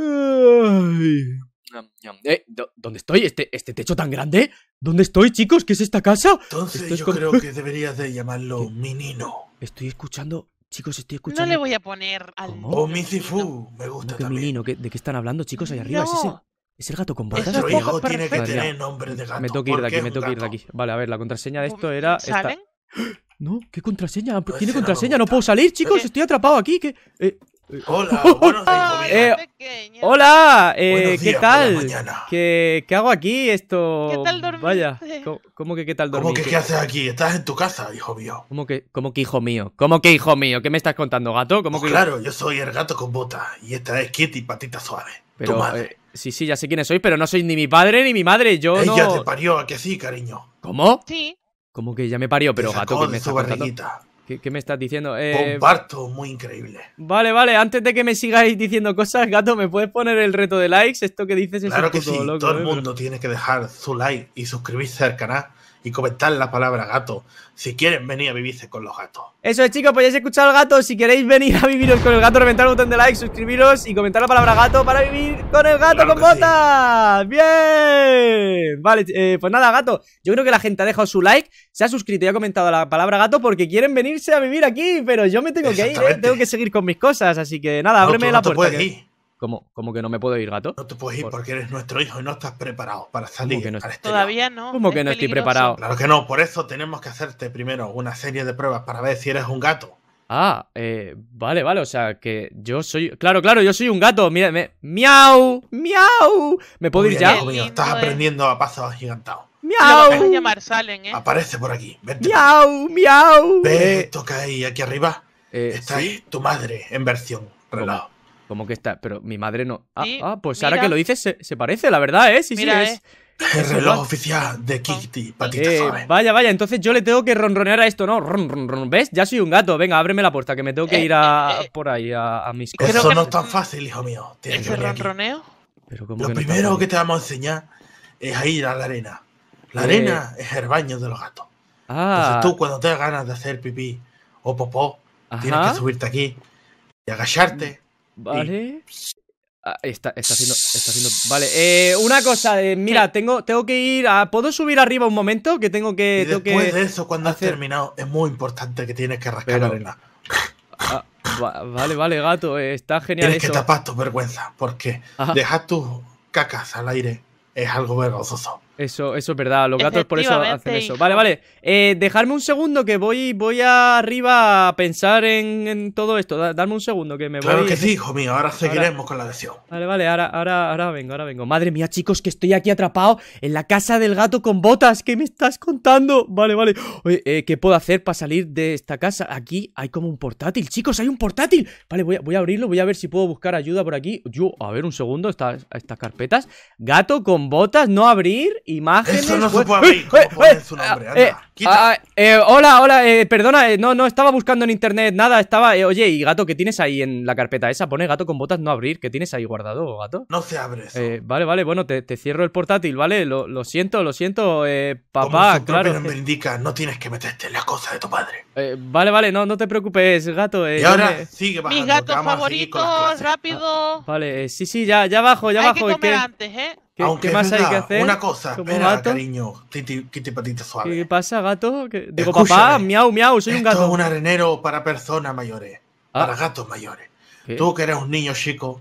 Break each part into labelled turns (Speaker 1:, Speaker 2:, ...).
Speaker 1: Eh,
Speaker 2: ¿Dónde estoy? ¿Este, ¿Este techo tan
Speaker 1: grande? ¿Dónde estoy, chicos? ¿Qué es esta casa? Entonces yo creo que
Speaker 2: deberías de llamarlo Minino. Estoy
Speaker 1: escuchando... Chicos, estoy escuchando... No le voy a
Speaker 2: poner al... ¿Cómo? O
Speaker 1: me gusta también. Minino? ¿De qué están hablando, chicos, ahí arriba? ¿Es, ese? ¿Es el gato con botas? Nuestro hijo tiene que tener nombre de gato. Me tengo que ir de aquí, me tengo que ir de aquí. Vale, a ver, la contraseña de esto era... ¿Salen? saben? No, ¿qué contraseña? Pues ¿Tiene contraseña? No puedo salir, chicos, estoy atrapado aquí. ¿Qué? Eh, Hola, buenos días. Eh, eh, hola, eh, ¿qué tal? ¿Qué, hago aquí? Esto. ¿Qué tal dormir? Vaya, ¿cómo, que qué tal dormir? ¿Cómo qué haces aquí? Estás en tu casa, hijo mío. ¿Cómo que, cómo que hijo mío? ¿Cómo que hijo mío? ¿Qué me estás contando, gato? ¿Cómo pues Claro, yo soy
Speaker 2: el gato con bota y esta es Kitty Patita
Speaker 1: Suave. Pero, tu madre. sí, sí, ya sé quiénes sois, pero no sois ni mi padre ni mi madre. Yo Ella te
Speaker 2: parió, ¿a que sí, cariño?
Speaker 1: ¿Cómo? Sí. ¿Cómo que ya me parió? Pero, gato, que me su ¿Qué, me estás diciendo? Eh, Comparto,
Speaker 2: muy increíble.
Speaker 1: Vale, vale, antes de que me sigáis diciendo cosas, gato, ¿me puedes poner el reto de likes? Esto que dices es claro que sí. Todo el eh, mundo tiene que dejar su like y suscribirse
Speaker 2: al canal y comentar la palabra gato si quieren venir a vivirse con los gatos.
Speaker 1: Eso es, chicos, pues ya he escuchado el gato. Si queréis venir a viviros con el gato, reventar el botón de like, suscribiros y comentar la palabra gato para vivir con el gato con botas. ¡Bien! Vale, eh, pues nada, gato. Yo creo que la gente ha dejado su like, se ha suscrito y ha comentado la palabra gato porque quieren venirse a vivir aquí, pero yo me tengo que ir, ¿eh? tengo que seguir con mis cosas. Así que nada, ábreme la puerta. ¿Cómo, que no me puedo ir, gato? No te puedes ir porque eres nuestro hijo y no estás preparado para salir. Todavía no. ¿Cómo que no estoy preparado? Claro que no, por
Speaker 2: eso tenemos que hacerte primero una serie de pruebas para ver si eres un gato.
Speaker 1: Ah, eh, vale, vale, o sea que yo soy. Claro, claro, yo soy un gato. Mira, ¡Miau! ¡Miau! ¿Me puedo ir ya? estás eh. aprendiendo a pasos agigantados. ¡Miau! Eh. Aparece por aquí. ¡Miau! ¡Miau!
Speaker 2: Ve, toca ahí, aquí
Speaker 1: arriba. está ahí tu madre en versión relado como que está? Pero mi madre no. Ah, ah pues ahora que lo dices, se, parece, la verdad, ¿eh? Sí, sí, es. Eh. El reloj oficial de Kitty, ah. patita eh, Vaya, vaya, entonces yo le tengo que ronronear a esto, ¿no? ¿Ves? Ya soy un gato. Venga, ábreme la puerta, que me tengo que eh, ir a, eh, por ahí a, mis cosas. Eso no es tan
Speaker 2: fácil, hijo mío. es el ronroneo?
Speaker 1: lo primero que te vamos a enseñar es a ir a la arena. La arena
Speaker 2: es el baño de los gatos.
Speaker 1: Ah. Entonces tú,
Speaker 2: cuando tengas ganas de hacer pipí o popó,
Speaker 1: tienes que subirte aquí y agacharte Vale. Ah, está, haciendo, está haciendo. Vale, eh, una cosa, eh, mira, tengo, tengo que ir a. ¿Puedo subir arriba un momento? Que tengo que. después que de eso, cuando has terminado,
Speaker 2: es muy importante que tienes que rascar la arena.
Speaker 1: Ah, vale, vale, gato, eh, está genial. Tienes que tapar tu vergüenza, porque dejar tus cacas al aire es algo vergonzoso. Eso, eso es verdad, los gatos por eso hacen eso. Vale, vale. Eh, dejarme un segundo que voy, voy arriba a pensar en, todo esto. darme un segundo que me voy. Claro que sí, hijo mío, ahora seguiremos con la lección. Vale, vale, ahora, ahora, ahora vengo, ahora vengo. Madre mía, chicos, que estoy aquí atrapado en la casa del gato con botas. ¿Qué me estás contando? Vale, vale. Oye, eh, ¿qué puedo hacer para salir de esta casa? Aquí hay como un portátil, chicos, hay un portátil. Vale, voy a, abrirlo, voy a ver si puedo buscar ayuda por aquí. Yo, a ver, un segundo, estas carpetas. Gato con botas, no abrir imágenes. Eso no se puede abrir. su hola, hola, eh, perdona, eh, no, no estaba buscando en internet nada. Estaba, eh, oye, y gato, ¿qué tienes ahí en la carpeta esa? Pone gato con botas no abrir. ¿Qué tienes ahí guardado, gato?
Speaker 2: No se abre eso.
Speaker 1: vale, vale, bueno, te, cierro el portátil, ¿vale? Lo, siento, lo siento, papá, claro. Pero me indica, no tienes que meterte en las cosas de tu padre. vale, vale, no, no te preocupes, gato. y ahora
Speaker 2: sigue bajando. Mis gatos favoritos,
Speaker 1: rápido. vale, sí, sí, ya, ya bajo, ya Hay Que comer antes, ¿eh? ¿Qué, Aunque más hay que hacer? Una cosa, espera, cariño, ¿Qué
Speaker 2: pasa, gato? Digo, papá, miau, miau, soy un gato. Esto es un arenero para personas mayores, ah. para gatos mayores. Tú que eres un niño chico,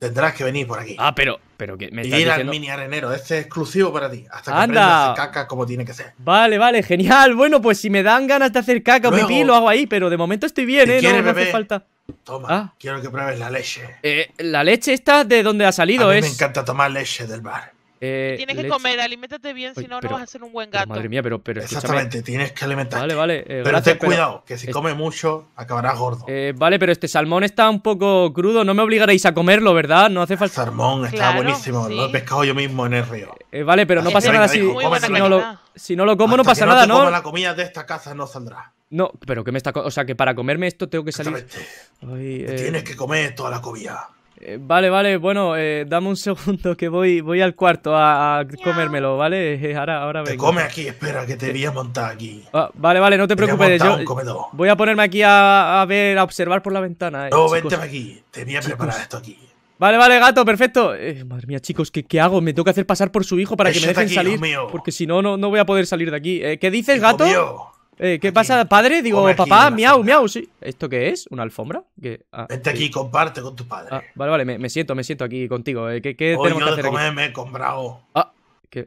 Speaker 2: tendrás que venir por aquí.
Speaker 1: Ah, pero, pero que me y ir al mini
Speaker 2: arenero, este es exclusivo para ti. Hasta que aprendas a caca como tiene que
Speaker 1: ser. Vale, vale, genial. Bueno, pues si me dan ganas de hacer caca o pipí, lo hago ahí, pero de momento estoy bien, ¿eh? no, no hace falta. Toma,
Speaker 2: ah. quiero que pruebes la leche. Eh,
Speaker 1: la leche está
Speaker 2: de donde ha salido a Me encanta tomar leche del bar. Eh, tienes que comer,
Speaker 1: alimentate bien, si no, no vas a ser un buen gato. Madre mía, pero. Exactamente, tienes que alimentarte. Vale, vale. Eh, pero ten cuidado,
Speaker 2: que si comes mucho, acabarás gordo.
Speaker 1: vale, pero este salmón está un poco crudo, no me obligaréis a comerlo, ¿verdad? No hace falta. salmón está buenísimo, lo he pescado yo mismo en el río. vale, pero no pasa nada si, no lo, no como, no pasa no nada, la
Speaker 2: comida de esta casa no saldrá.
Speaker 1: No, pero que me está. O sea, que para comerme esto tengo que salir. Ay, eh, Tienes que comer toda la comida. Eh, vale, vale, bueno, eh, dame un segundo que voy, voy al cuarto a, comérmelo, ¿vale? Ahora, ahora vengo. Te come aquí, espera, que te voy a
Speaker 2: montar aquí.
Speaker 1: Ah, vale, vale, no te, preocupes, yo voy a ponerme aquí a, ver, a observar por la ventana. no, vente aquí, te voy a preparar esto aquí. Vale, vale, gato, perfecto. madre mía, chicos, ¿qué, ¿qué, hago? Me tengo que hacer pasar por su hijo para que me dejen salir. Porque si no, no, no voy a poder salir de aquí. ¿Qué dices, gato? Eh, ¿Qué pasa, padre? Digo, papá, miau, miau, sí. ¿Esto qué es? ¿Una alfombra? Que. Ah, este aquí eh. comparte con tu padre. Ah, vale, vale, me, siento, me siento aquí contigo. Eh, ¿Qué, de
Speaker 2: me he comprado ah,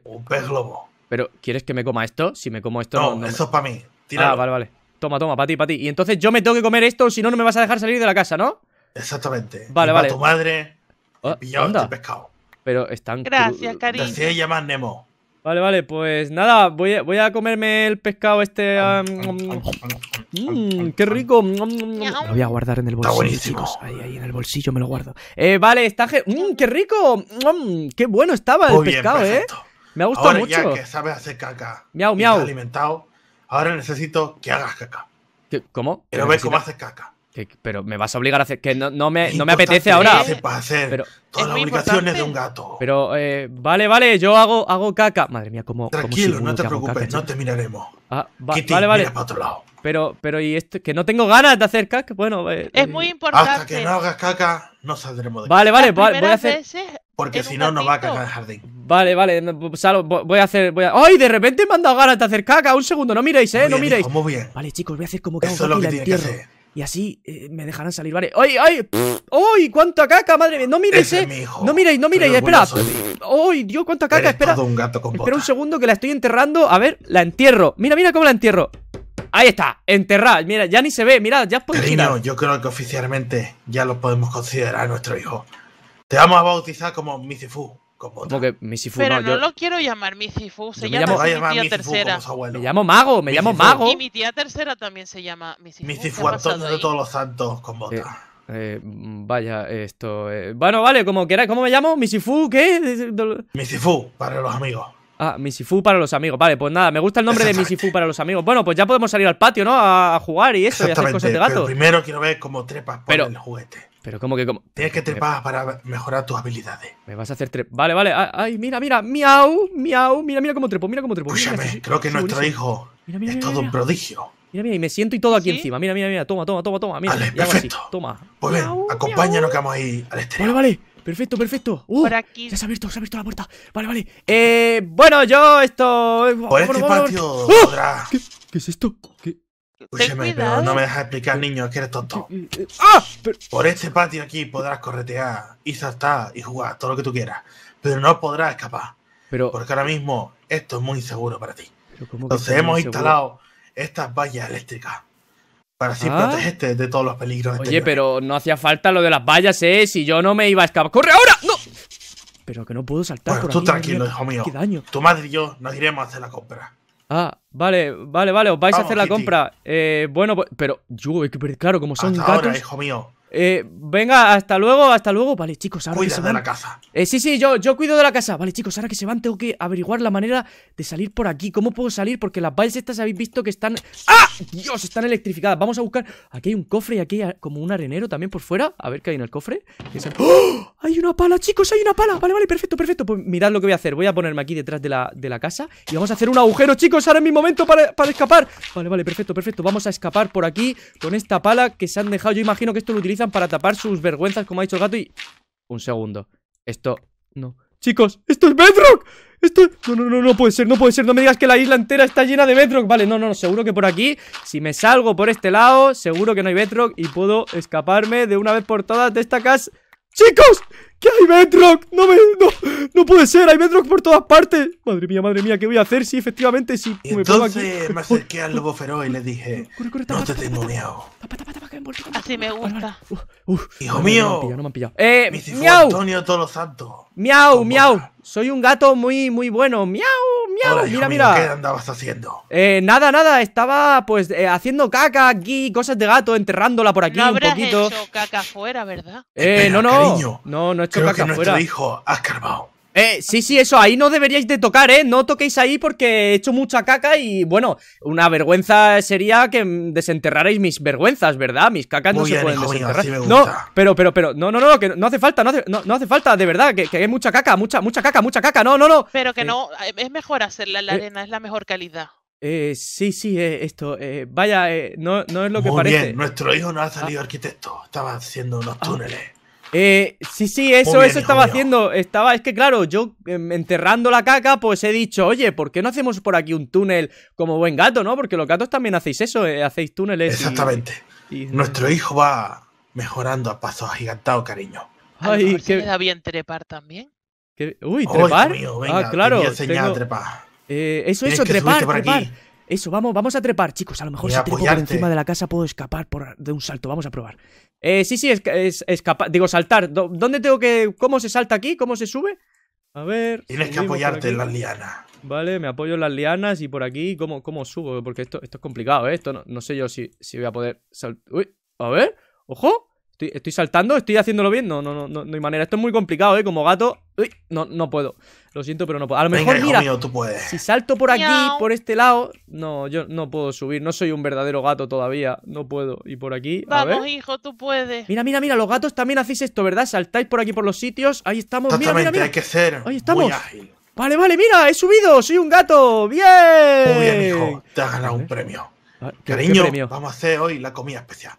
Speaker 2: un pez globo.
Speaker 1: ¿Pero quieres que me coma esto? Si me como esto... No, eso es para mí. Tíralo. Ah, vale, vale. Toma, toma, para ti, para ti. Y entonces yo me tengo que comer esto, si no, no me vas a dejar salir de la casa, ¿no?
Speaker 2: Exactamente. Vale, vale. tu madre,
Speaker 1: pillado este pescado. Pero están... Gracias, cariño. llamar Nemo. Vale, vale, pues nada, voy a, comerme el pescado este. ¡Qué rico! Lo voy a guardar en el bolsillo, Ahí, ahí, en el bolsillo me lo guardo. Eh, vale, está. Mm, qué rico! Mm, mm, ¡Qué bueno estaba el pescado, eh! Me ha gustado ahora, mucho. Ya que sabes
Speaker 2: hacer caca.
Speaker 1: Miau, miau. alimentado, ahora necesito que hagas caca. ¿Cómo? pero ves cómo haces caca. Eh, pero me vas a obligar a hacer. Que no, me, no me apetece ahora. ¿eh? Hacer pero, las obligaciones de un gato. Pero, eh, vale, vale, yo hago, hago caca. Madre mía, como. Tranquilo, no te preocupes, no te miraremos. Ah, vale, vale. Para otro lado. Pero, pero, y esto, que no tengo ganas de hacer caca. Bueno, eh, es eh, muy importante. Hasta que no hagas caca, no saldremos de aquí. Vale, vale, voy a hacer. Porque si no, no va a cagar el jardín. Vale, vale, pues, salvo. voy a hacer. Voy a... ¡Ay! De repente me han dado ganas de hacer caca. Un segundo, no miréis, eh, no miréis. muy bien. Vale, chicos, voy a hacer como que Eso es lo que tiene que hacer y así eh, me dejarán salir, ¿vale? ¡Ay, ay! uy ¡Ay, cuánta caca, madre mía! ¡No mires, eh! ¡No miréis, no miréis! ¡Espera! ¡Ay, Dios, cuánta caca! Espera, un un segundo que la estoy enterrando. A ver, la entierro. Mira, mira cómo la entierro. Ahí está, enterrada. Mira, ya ni se ve. Mira, ya podéis girar. yo creo que oficialmente ya lo podemos considerar nuestro hijo. Te vamos a bautizar como Mizifu como que Misifu Pero no, lo
Speaker 2: quiero llamar Misifu, se llama mi tía tercera.
Speaker 1: Me llamo Mago, me llamo Mago. Y
Speaker 2: mi tía tercera también se llama Misifu.
Speaker 1: Misifu Antonio de todos los santos con bota. Eh, vaya, esto. Eh, bueno, vale, como queráis. ¿Cómo me llamo? ¿Misifu? ¿Qué? Misifu, para los amigos. Ah, Misifu para los amigos. Vale, pues nada, me gusta el nombre de Misifu para los amigos. Bueno, pues ya podemos salir al patio, ¿no? A, jugar y eso, y hacer cosas de gato. Pero primero quiero ver cómo trepas por el juguete. Pero como que como. Tienes que trepar para mejorar tus habilidades. Me vas a hacer trepar. Vale, vale. Ay, mira, mira. Miau, miau. Mira, mira cómo trepo, mira cómo trepo. Escúchame, creo que nuestro hijo es
Speaker 2: todo un prodigio.
Speaker 1: Mira, mira, y me siento y todo aquí encima. Mira, mira, mira. Toma, toma, toma, toma. Mira, vale, perfecto. Así. Toma. Pues ven, acompáñanos que vamos ahí al exterior. Vale, vale. Perfecto, perfecto. Uh, aquí. Ya se ha abierto, se ha abierto la puerta. Vale, vale. Eh, bueno, yo esto. Eh, Por este patio. ¡Oh!
Speaker 2: ¿Qué, ¿Qué, es esto? ¿Qué, Escúcheme, pero no me dejas explicar, niño, que eres tonto. Mm, mm, mm, ¡Ah! Por este patio aquí podrás corretear y saltar y jugar todo lo que tú quieras, pero no podrás escapar. Porque ahora mismo esto es muy inseguro para ti. Entonces hemos instalado
Speaker 1: estas vallas eléctricas
Speaker 2: para así ah. protegerte de todos los peligros. Oye,
Speaker 1: pero no hacía falta lo de las vallas, ¿eh? Si yo no me iba a escapar. ¡Corre ahora! ¡No! Pero que no puedo saltar tú tranquilo, hijo mío. Daño. Tu madre y yo nos
Speaker 2: iremos a hacer la compra.
Speaker 1: Ah, Vale, vale, vale, os vais a hacer la compra. Eh, bueno, pues- pero, yo, hay que, claro, como son Hasta hijo mío. Eh, venga, hasta luego, hasta luego. Vale, chicos, ahora que se van... la casa. Eh, sí, sí, yo, yo cuido de la casa. Vale, chicos, ahora que se van, tengo que averiguar la manera de salir por aquí. ¿Cómo puedo salir? Porque las vallas estas habéis visto que están. ¡Ah! Dios, están electrificadas. Vamos a buscar. Aquí hay un cofre y aquí hay como un arenero también por fuera. A ver qué hay en el cofre. ¡Oh! ¡Hay una pala, chicos! ¡Hay una pala! Vale, vale, perfecto, perfecto. Pues mirad lo que voy a hacer. Voy a ponerme aquí detrás de la, de la casa y vamos a hacer un agujero, chicos. Ahora es mi momento para, para escapar. Vale, vale, perfecto, perfecto. Vamos a escapar por aquí con esta pala que se han dejado. Yo imagino que esto lo utilizo para tapar sus vergüenzas, como ha dicho el gato, y... Un segundo. Esto... No. Chicos, esto es Bedrock. Esto... No, no, no, no puede ser, no puede ser. No me digas que la isla entera está llena de Bedrock. Vale, no, no, no. Seguro que por aquí, si me salgo por este lado, seguro que no hay Bedrock y puedo escaparme de una vez por todas de esta casa. ¡Chicos! ¿Qué hay, Bedrock? No me. No, no puede ser, hay Bedrock por todas partes. Madre mía, madre mía, ¿qué voy a hacer si sí, efectivamente si sí, me pongo aquí? Entonces me acerqué al lobo feroz y le dije. Corre, corre, no te tapa, tengo miau.
Speaker 2: Así me gusta.
Speaker 1: Hijo mío. No me han pillado, no me han eh, miau. Antonio Miau, miau. Soy un gato muy, muy bueno. ¡Miau! ¡Miau! mira, mira. ¿Qué
Speaker 2: andabas haciendo?
Speaker 1: Eh, nada, nada. Estaba pues eh, haciendo caca aquí, cosas de gato, enterrándola por aquí un poquito. Hecho
Speaker 2: caca fuera, ¿verdad? Eh, no, no.
Speaker 1: Cariño, no, no he hecho creo que nuestro hijo ha escarbado. Eh, sí, sí, eso, ahí no deberíais de tocar, ¿eh? No toquéis ahí porque he hecho mucha caca y, bueno, una vergüenza sería que desenterrarais mis vergüenzas, ¿verdad? Mis cacas no se pueden desenterrar. no, pero, pero, pero, no, no, no, que no hace falta, no hace, falta, de verdad, que, hay mucha caca, mucha, mucha caca, mucha caca, no, no, no. Pero que eh, no,
Speaker 2: eh, es mejor hacerla la eh, arena, es la mejor calidad.
Speaker 1: Eh, sí, sí, esto, vaya, no, no, es lo que parece. Bien, nuestro hijo no ha salido ah. arquitecto, estaba haciendo unos ah. túneles. Eh, sí, sí, eso, eso estaba haciendo. Estaba, es que claro, yo em, enterrando la caca, pues he dicho, oye, ¿por qué no hacemos por aquí un túnel como buen gato, no? Porque los gatos también hacéis eso, eh, hacéis túneles. Exactamente. Y, Nuestro hijo va mejorando a pasos agigantados, cariño. Ay, que... da
Speaker 2: bien trepar también.
Speaker 1: Uy, trepar. ah, claro. a trepar. Eh, eso, eso, trepar, trepar. Eso, vamos, vamos a trepar, chicos. A lo mejor si trepo por encima de la casa puedo escapar por, de un salto. Vamos a probar. Eh, sí, sí, es, es, escapar. Digo, saltar. ¿Dónde tengo que...? ¿Cómo se salta aquí? ¿Cómo se sube? A ver... Tienes que apoyarte en las lianas. Vale, me apoyo en las lianas y por aquí... ¿Cómo, subo? Porque esto, esto es complicado, ¿eh? Esto no, sé yo si, si voy a poder... Uy, a ver... ¡Ojo! Estoy, saltando, estoy haciéndolo bien. No, no, no, no, hay manera. Esto es muy complicado, ¿eh? Como gato. Uy, no, no puedo. Lo siento, pero no puedo. A lo mejor, mira, tú puedes. si salto por aquí, por este lado, no, yo no puedo subir. No soy un verdadero gato todavía. No puedo. Y por aquí. A Vamos, hijo, tú puedes. Mira, mira, mira, los gatos también hacéis esto, ¿verdad? Saltáis por aquí por los sitios. Ahí estamos. Mira, mira, mira. Hay que ser Ahí estamos. Muy ágil. Vale, vale, mira, he subido, soy un gato. ¡Bien! Muy bien, hijo.
Speaker 2: Te has ganado un premio. Ah, Cariño, vamos a hacer hoy la comida especial.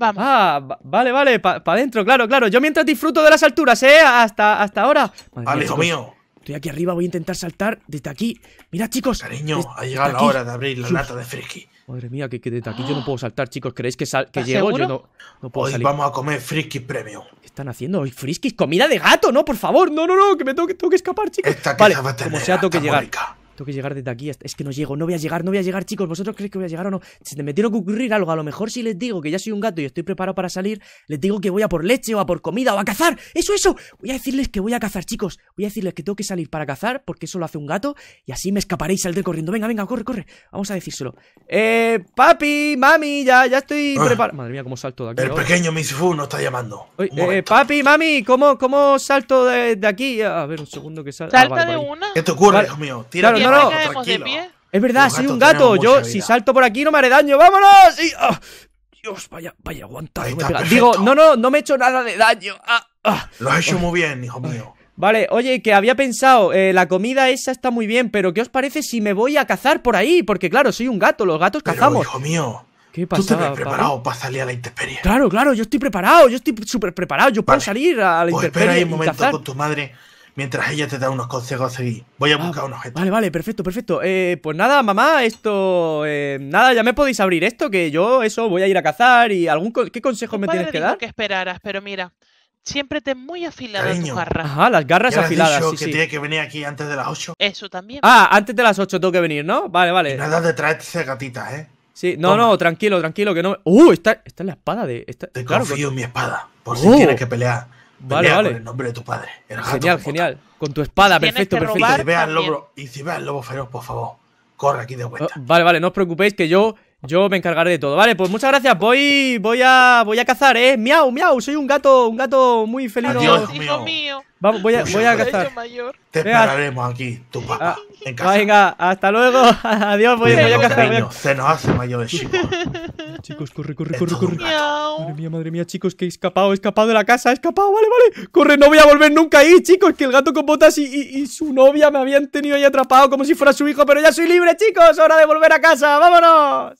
Speaker 1: Ah, vale, vale, para adentro, claro, claro. Yo mientras disfruto de las alturas, ¿eh? Hasta, ahora. Madre hijo mío. Estoy aquí arriba, voy a intentar saltar desde aquí. Mira, chicos. Cariño, ha llegado la hora de abrir la lata de frisky. Madre mía, que, desde aquí yo no puedo saltar, chicos. ¿Creéis que, sal- que llego? Yo no, puedo Hoy vamos a comer frisky premio. ¿Qué están haciendo? hoy friskis! ¡Comida de gato! ¡No, por favor! ¡No, no, no! ¡Que me tengo que, escapar, chicos! Esta que como sea, tengo que llegar. Tengo que llegar desde aquí. Es que no llego, no voy a llegar, no voy a llegar, chicos. ¿Vosotros creéis que voy a llegar o no? Se me tiene que ocurrir algo. A lo mejor si les digo que ya soy un gato y estoy preparado para salir, les digo que voy a por leche o a por comida o a cazar. Eso, eso. Voy a decirles que voy a cazar, chicos. Voy a decirles que tengo que salir para cazar porque eso lo hace un gato y así me escaparé y saldré corriendo. Venga, venga, corre, corre. Vamos a decírselo. Eh, papi, mami, ya, ya estoy ah. preparado. Madre mía, cómo salto de aquí. El pequeño Miss Fu nos está llamando. eh, papi, mami, ¿cómo, cómo salto de, aquí? A ver, un segundo que ¿Salta ah, de una? ¿Qué
Speaker 2: te ocurre, mío? Tira no, no.
Speaker 1: Es verdad, soy un gato. Yo, si salto por aquí, no me haré daño. ¡Vámonos! Ah, Dios, vaya, vaya, aguanta. Digo, no, no, no me he hecho nada de daño. Ah, ah. Lo has hecho muy bien, hijo mío. Vale, oye, que había pensado, eh, la comida esa está muy bien, pero ¿qué os parece si me voy a cazar por ahí? Porque claro, soy un gato, los gatos cazamos. Hijo mío, ¿Qué pasa? ¿Tú te preparado
Speaker 2: para salir a la intemperie?
Speaker 1: Claro, claro, yo estoy preparado, yo estoy súper preparado, yo puedo salir a la pues intemperie. Espera ahí un momento con tu madre mientras ella te da unos consejos a Voy a ah, buscar un Vale, vale, perfecto, perfecto. Eh, pues nada, mamá, esto. Eh, nada, ya me podéis abrir esto, que yo eso voy a ir a cazar y algún. ¿Qué consejos me tienes que dar? que
Speaker 2: esperaras, pero mira. Siempre ten muy afilada tus garras.
Speaker 1: Ajá, las garras afiladas. Dicho sí, que tiene que venir aquí antes de las 8.
Speaker 2: Eso también. Ah,
Speaker 1: antes de las 8 tengo que venir, ¿no? Vale, vale. Y nada de traerte gatitas, ¿eh? Sí, no, no, tranquilo, tranquilo, que no. ¡Uh! Está, está la espada de. Te confío en mi espada, por si ¡Uh! tienes que pelear. Vale, vale. Con el nombre de tu padre. genial, genial. Con tu espada, perfecto, perfecto.
Speaker 2: Y si veas al lobo feroz, por favor,
Speaker 1: corre aquí de vuelta. Vale, vale, no os preocupéis que yo yo me encargaré de todo. Vale, pues muchas gracias. Voy voy a voy a cazar, ¿eh? Miau, miau, soy un gato, un gato muy feliz. Dios hijo mío. voy a, voy cazar. Te esperaremos
Speaker 2: aquí, tu papá, ah,
Speaker 1: Venga, hasta luego. Adiós, voy, a cazar. se nos hace mayor el chico. Chicos, corre, corre, corre, corre. Madre mía, madre mía, chicos, que he escapado, he escapado de la casa, he escapado, vale, vale. Corre, no voy a volver nunca ahí, chicos, que el gato con botas y, y su novia me habían tenido ahí atrapado como si fuera su hijo, pero ya soy libre, chicos, hora de volver a casa, vámonos.